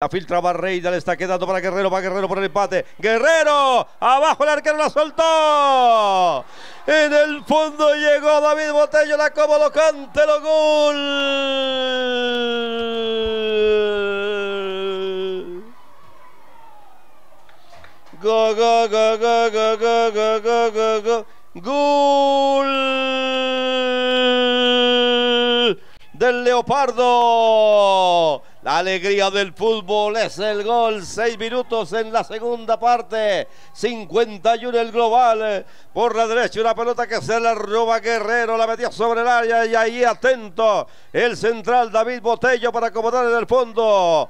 La filtra Barreida, le está quedando para Guerrero, va Guerrero por el empate. Guerrero, abajo el arquero la soltó. En el fondo llegó David Botello, la como lo cante, lo gol. gol, gol, gol, gol, gol, gol! Gol del Leopardo alegría del fútbol es el gol. Seis minutos en la segunda parte. 51 el global. Por la derecha una pelota que se la roba Guerrero. La metía sobre el área y ahí atento el central David Botello para acomodar en el fondo.